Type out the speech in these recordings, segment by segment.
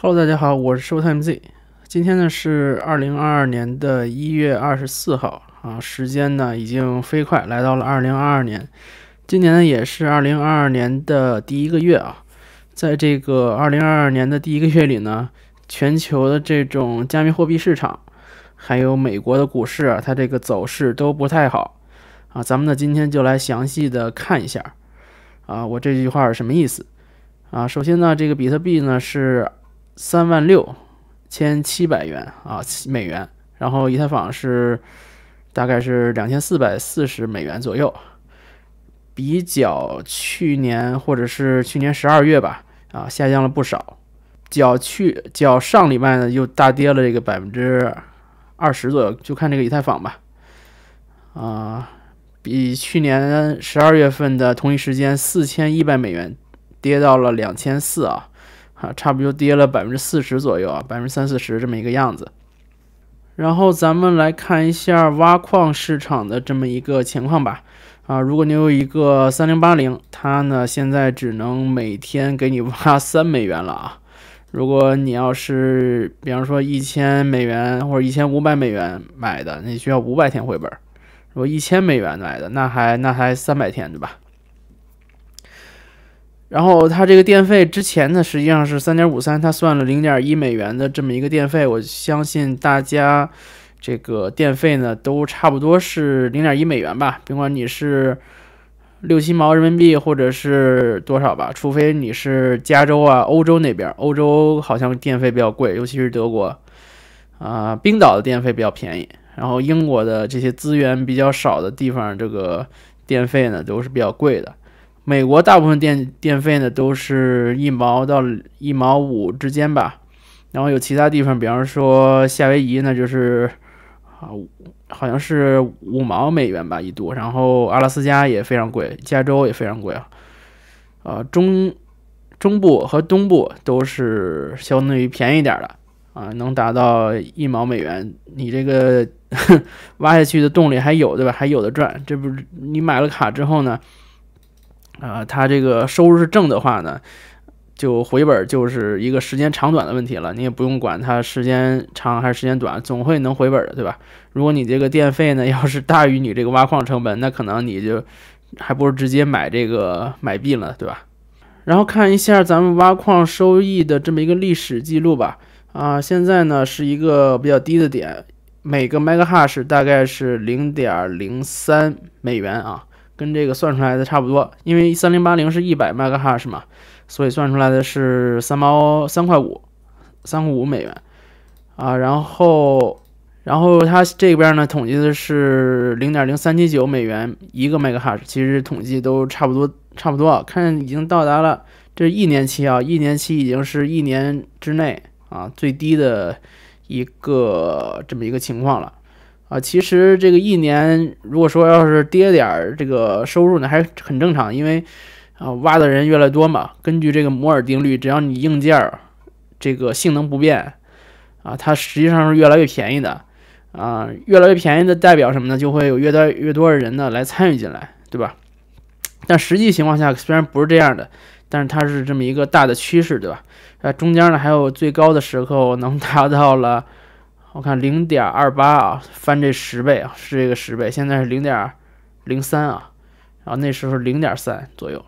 Hello，大家好，我是 Showtime Z。今天呢是二零二二年的一月二十四号啊，时间呢已经飞快来到了二零二二年。今年呢也是二零二二年的第一个月啊，在这个二零二二年的第一个月里呢，全球的这种加密货币市场，还有美国的股市，啊，它这个走势都不太好啊。咱们呢今天就来详细的看一下啊，我这句话是什么意思啊？首先呢，这个比特币呢是。三万六千七百元啊，美元。然后以太坊是大概是两千四百四十美元左右，比较去年或者是去年十二月吧啊，下降了不少。较去较上礼拜呢又大跌了这个百分之二十左右，就看这个以太坊吧啊，比去年十二月份的同一时间四千一百美元跌到了两千四啊。啊，差不多跌了百分之四十左右啊，百分之三四十这么一个样子。然后咱们来看一下挖矿市场的这么一个情况吧。啊，如果你有一个三零八零，它呢现在只能每天给你挖三美元了啊。如果你要是比方说一千美元或者一千五百美元买的，那需要五百天回本；如果一千美元买的，那还那还三百天对吧？然后他这个电费之前呢，实际上是三点五三，他算了零点一美元的这么一个电费。我相信大家这个电费呢，都差不多是零点一美元吧，不管你是六七毛人民币或者是多少吧，除非你是加州啊、欧洲那边，欧洲好像电费比较贵，尤其是德国啊，冰岛的电费比较便宜。然后英国的这些资源比较少的地方，这个电费呢都是比较贵的。美国大部分电电费呢，都是一毛到一毛五之间吧。然后有其他地方，比方说夏威夷，那就是啊，好像是五毛美元吧一度。然后阿拉斯加也非常贵，加州也非常贵啊。啊，中中部和东部都是相对于便宜点的啊，能达到一毛美元。你这个 挖下去的洞里还有对吧？还有的赚，这不是你买了卡之后呢？啊，它这个收入是正的话呢，就回本就是一个时间长短的问题了。你也不用管它时间长还是时间短，总会能回本的，对吧？如果你这个电费呢 要是大于你这个挖矿成本，那可能你就还不如直接买这个买币了，对吧？然后看一下咱们挖矿收益的这么一个历史记录吧。啊，现在呢是一个比较低的点，每个 megahash 大概是零点零三美元啊。跟这个算出来的差不多，因为三零八零是一百 megahash 嘛，所以算出来的是三毛三块五，三块五美元啊。然后，然后它这边呢统计的是零点零三七九美元一个 m e 哈 a h a s h 其实统计都差不多，差不多。看已经到达了这一年期啊，一年期已经是一年之内啊最低的一个这么一个情况了。啊，其实这个一年，如果说要是跌点儿，这个收入呢还是很正常，因为啊挖的人越来越多嘛。根据这个摩尔定律，只要你硬件儿这个性能不变，啊，它实际上是越来越便宜的，啊，越来越便宜的代表什么呢？就会有越多越多的人呢来参与进来，对吧？但实际情况下虽然不是这样的，但是它是这么一个大的趋势，对吧？啊，中间呢还有最高的时候能达到了。我看零点二八啊，翻这十倍啊，是这个十倍。现在是零点零三啊，然后那时候零点三左右。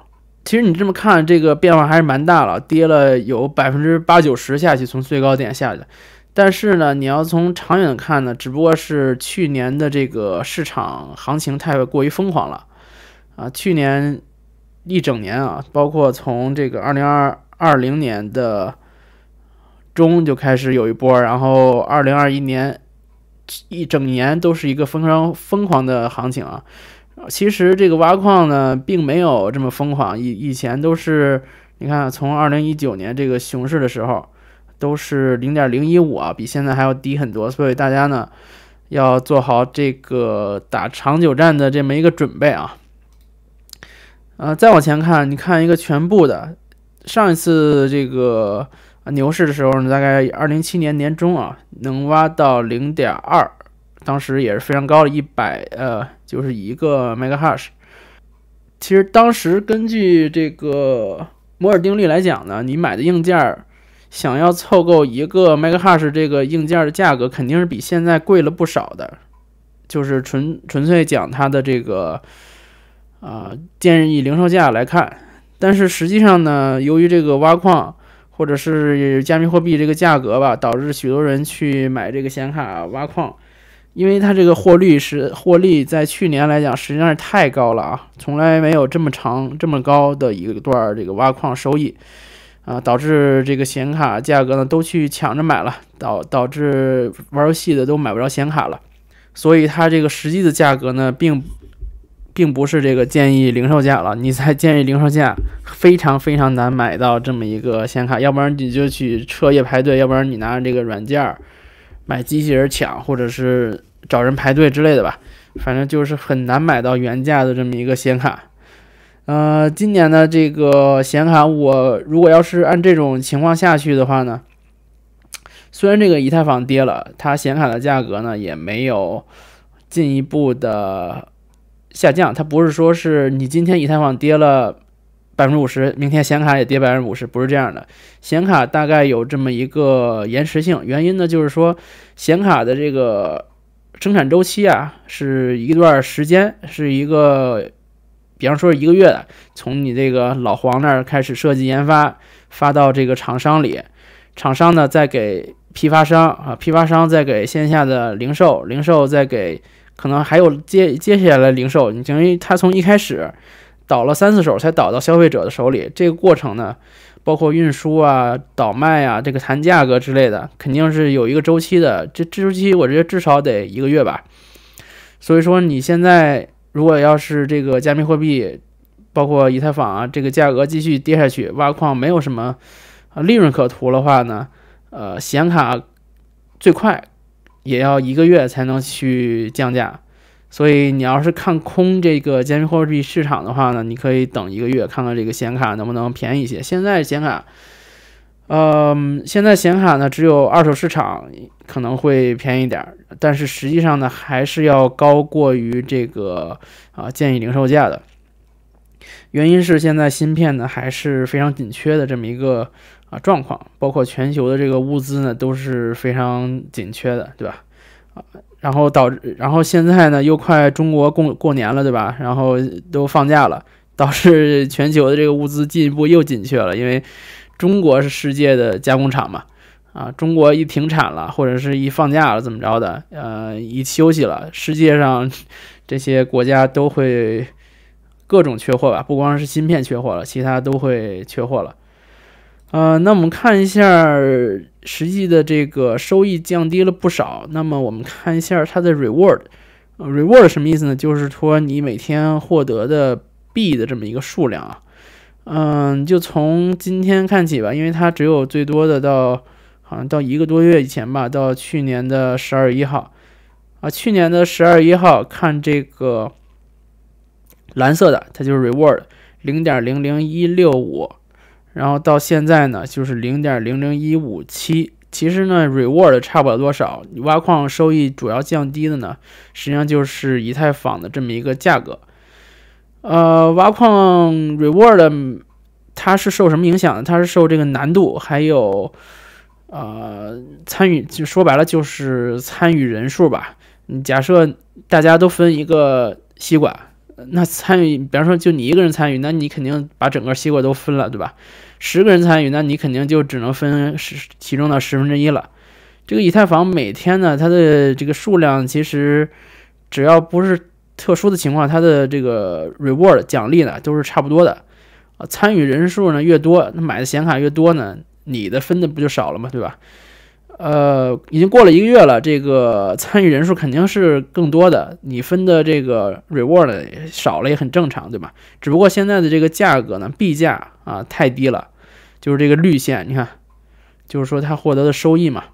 其实你这么看，这个变化还是蛮大了，跌了有百分之八九十下去，从最高点下去。但是呢，你要从长远看呢，只不过是去年的这个市场行情太过于疯狂了啊，去年一整年啊，包括从这个二零二二零年的。中就开始有一波，然后二零二一年一整年都是一个非常疯狂的行情啊。其实这个挖矿呢，并没有这么疯狂，以以前都是，你看从二零一九年这个熊市的时候，都是零点零一五啊，比现在还要低很多。所以大家呢，要做好这个打长久战的这么一个准备啊。啊，再往前看，你看一个全部的上一次这个。牛市的时候呢，大概二零七年年中啊，能挖到零点二，当时也是非常高的，一百呃就是一个 megahash。其实当时根据这个摩尔定律来讲呢，你买的硬件儿想要凑够一个 megahash 这个硬件的价格，肯定是比现在贵了不少的。就是纯纯粹讲它的这个啊，建议零售价来看。但是实际上呢，由于这个挖矿。或者是加密货币这个价格吧，导致许多人去买这个显卡挖矿，因为它这个获利是获利，在去年来讲，实际上是太高了啊，从来没有这么长、这么高的一段这个挖矿收益啊，导致这个显卡价格呢都去抢着买了，导导致玩游戏的都买不着显卡了，所以它这个实际的价格呢，并并不是这个建议零售价了，你才建议零售价。非常非常难买到这么一个显卡，要不然你就去彻夜排队，要不然你拿着这个软件儿买机器人抢，或者是找人排队之类的吧，反正就是很难买到原价的这么一个显卡。呃，今年的这个显卡，我如果要是按这种情况下去的话呢，虽然这个以太坊跌了，它显卡的价格呢也没有进一步的下降，它不是说是你今天以太坊跌了。百分之五十，明天显卡也跌百分之五十，不是这样的。显卡大概有这么一个延迟性，原因呢就是说显卡的这个生产周期啊，是一段时间，是一个，比方说一个月，的，从你这个老黄那儿开始设计研发，发到这个厂商里，厂商呢再给批发商啊，批发商再给线下的零售，零售再给，可能还有接接下来的零售，你等于他从一开始。倒了三四手才倒到消费者的手里，这个过程呢，包括运输啊、倒卖啊、这个谈价格之类的，肯定是有一个周期的。这周期，我觉得至少得一个月吧。所以说，你现在如果要是这个加密货币，包括以太坊啊，这个价格继续跌下去，挖矿没有什么利润可图的话呢，呃，显卡最快也要一个月才能去降价。所以你要是看空这个加密货币市场的话呢，你可以等一个月，看看这个显卡能不能便宜一些。现在显卡，嗯，现在显卡呢只有二手市场可能会便宜点，但是实际上呢还是要高过于这个啊建议零售价的。原因是现在芯片呢还是非常紧缺的这么一个啊状况，包括全球的这个物资呢都是非常紧缺的，对吧？啊。然后导致，然后现在呢，又快中国过过年了，对吧？然后都放假了，导致全球的这个物资进一步又紧缺了。因为中国是世界的加工厂嘛，啊，中国一停产了，或者是一放假了怎么着的，呃，一休息了，世界上 这些国家都会各种缺货吧？不光是芯片缺货了，其他都会缺货了。呃，那我们看一下实际的这个收益降低了不少。那么我们看一下它的 reward，reward 什么意思呢？就是说你每天获得的币的这么一个数量啊。嗯，就从今天看起吧，因为它只有最多的到好像到一个多月以前吧，到去年的十二月一号啊。去年的十二月一号看这个蓝色的，它就是 reward，零点零零一六五。然后到现在呢，就是零点零零一五七。其实呢，reward 差不了多少。挖矿收益主要降低的呢，实际上就是以太坊的这么一个价格。呃，挖矿 reward 它是受什么影响的？它是受这个难度，还有呃参与，就说白了就是参与人数吧。你假设大家都分一个吸管。那参与，比方说就你一个人参与，那你肯定把整个西瓜都分了，对吧？十个人参与，那你肯定就只能分十其中的十分之一了。这个以太坊每天呢，它的这个数量其实只要不是特殊的情况，它的这个 reward 奖励呢都是差不多的。啊，参与人数呢越多，那买的显卡越多呢，你的分的不就少了嘛，对吧？呃，已经过了一个月了，这个参与人数肯定是更多的，你分的这个 reward 少了也很正常，对吧？只不过现在的这个价格呢，币价啊太低了，就是这个绿线，你看，就是说他获得的收益嘛。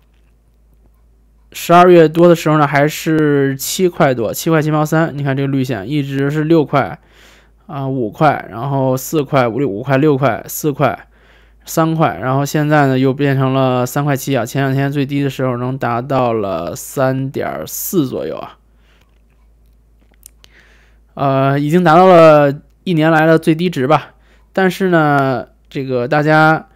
十二月多的时候呢，还是七块多，七块七毛三，你看这个绿线一直是六块，啊五块，然后四块五六五块六块四块。三块，然后现在呢又变成了三块七啊！前两天最低的时候能达到了三点四左右啊，呃，已经达到了一年来的最低值吧。但是呢，这个大家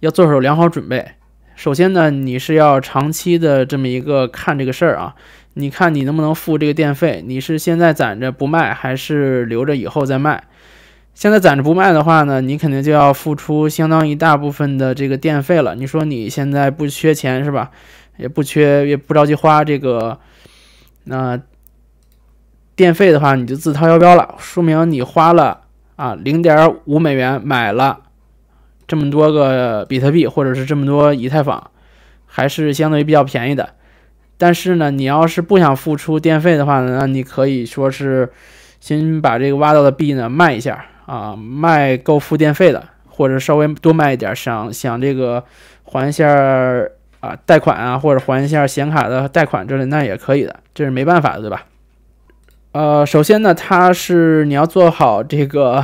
要做手良好准备。首先呢，你是要长期的这么一个看这个事儿啊，你看你能不能付这个电费？你是现在攒着不卖，还是留着以后再卖？现在攒着不卖的话呢，你肯定就要付出相当一大部分的这个电费了。你说你现在不缺钱是吧？也不缺，也不着急花这个，那电费的话，你就自掏腰包了。说明你花了啊零点五美元买了这么多个比特币，或者是这么多以太坊，还是相对于比较便宜的。但是呢，你要是不想付出电费的话呢，那你可以说是先把这个挖到的币呢卖一下。啊，卖够付电费的，或者稍微多卖一点，想想这个还一下啊贷款啊，或者还一下显卡的贷款，之类，那也可以的，这是没办法的，对吧？呃，首先呢，它是你要做好这个，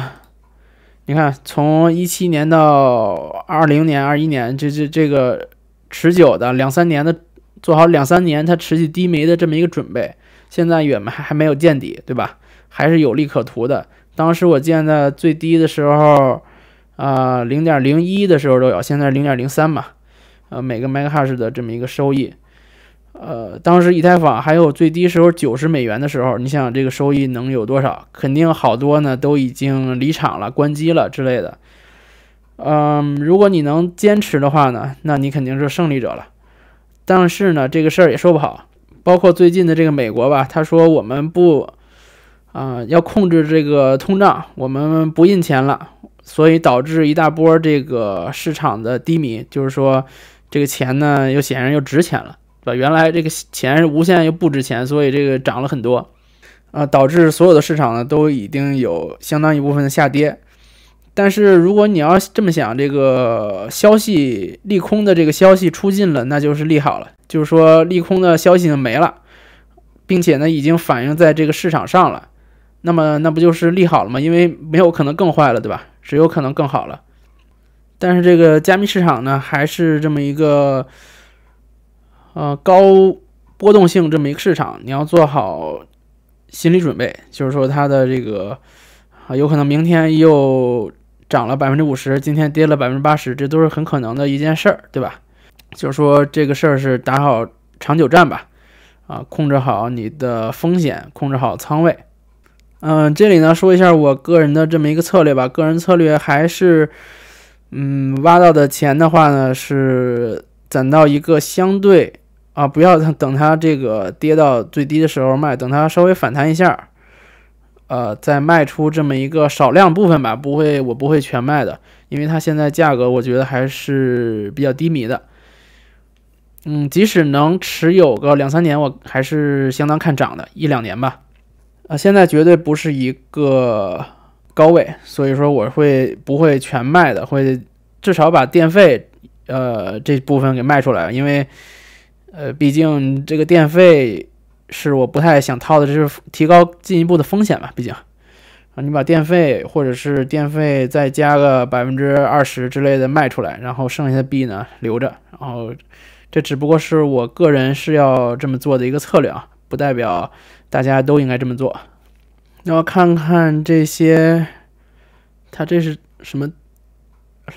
你看从一七年到二零年、二一年，这这这个持久的两三年的做好两三年它持续低迷的这么一个准备，现在远还还没有见底，对吧？还是有利可图的。当时我见的最低的时候，啊，零点零一的时候都有，现在零点零三嘛，呃，每个 m a h a s h 的这么一个收益，呃，当时以太坊还有最低时候九十美元的时候，你想想这个收益能有多少？肯定好多呢，都已经离场了、关机了之类的。嗯，如果你能坚持的话呢，那你肯定是胜利者了。但是呢，这个事儿也说不好，包括最近的这个美国吧，他说我们不。啊，要控制这个通胀，我们不印钱了，所以导致一大波这个市场的低迷。就是说，这个钱呢又显然又值钱了，对吧？原来这个钱是无限又不值钱，所以这个涨了很多，啊，导致所有的市场呢都已经有相当一部分的下跌。但是如果你要这么想，这个消息利空的这个消息出尽了，那就是利好了，就是说利空的消息呢没了，并且呢已经反映在这个市场上了。那么，那不就是利好了吗？因为没有可能更坏了，对吧？只有可能更好了。但是这个加密市场呢，还是这么一个，呃，高波动性这么一个市场，你要做好心理准备，就是说它的这个啊，有可能明天又涨了百分之五十，今天跌了百分之八十，这都是很可能的一件事儿，对吧？就是说这个事儿是打好长久战吧，啊，控制好你的风险，控制好仓位。嗯，这里呢说一下我个人的这么一个策略吧。个人策略还是，嗯，挖到的钱的话呢是攒到一个相对啊，不要等它这个跌到最低的时候卖，等它稍微反弹一下，呃，再卖出这么一个少量部分吧。不会，我不会全卖的，因为它现在价格我觉得还是比较低迷的。嗯，即使能持有个两三年，我还是相当看涨的，一两年吧。啊，现在绝对不是一个高位，所以说我会不会全卖的？会至少把电费，呃这部分给卖出来，因为，呃，毕竟这个电费是我不太想套的，这是提高进一步的风险嘛？毕竟，啊，你把电费或者是电费再加个百分之二十之类的卖出来，然后剩下的币呢留着，然后这只不过是我个人是要这么做的一个策略啊，不代表。大家都应该这么做。然后看看这些，他这是什么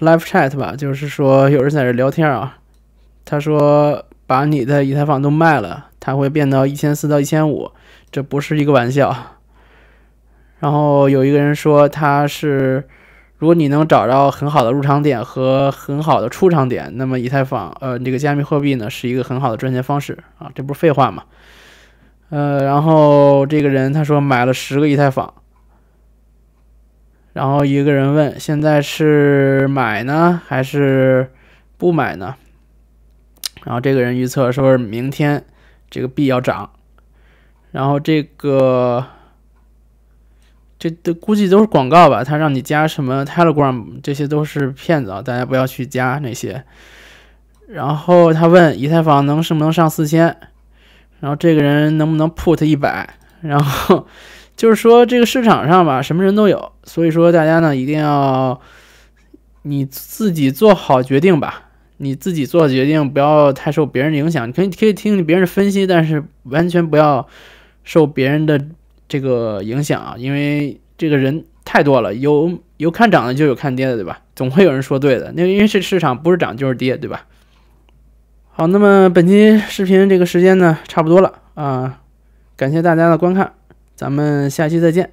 live chat 吧？就是说有人在这聊天啊。他说把你的以太坊都卖了，它会变到一千四到一千五，这不是一个玩笑。然后有一个人说他是，如果你能找到很好的入场点和很好的出场点，那么以太坊呃这个加密货币呢是一个很好的赚钱方式啊，这不是废话吗？呃，然后这个人他说买了十个以太坊，然后一个人问现在是买呢还是不买呢？然后这个人预测说是明天这个币要涨，然后这个这都估计都是广告吧？他让你加什么 Telegram，这些都是骗子啊！大家不要去加那些。然后他问以太坊能是不能上四千？然后这个人能不能 put 一百？然后就是说这个市场上吧，什么人都有，所以说大家呢一定要你自己做好决定吧，你自己做决定，不要太受别人影响。你可以可以听听别人的分析，但是完全不要受别人的这个影响啊，因为这个人太多了，有有看涨的就有看跌的，对吧？总会有人说对的，那因为是市场不是涨就是跌，对吧？好，那么本期视频这个时间呢，差不多了啊，感谢大家的观看，咱们下期再见。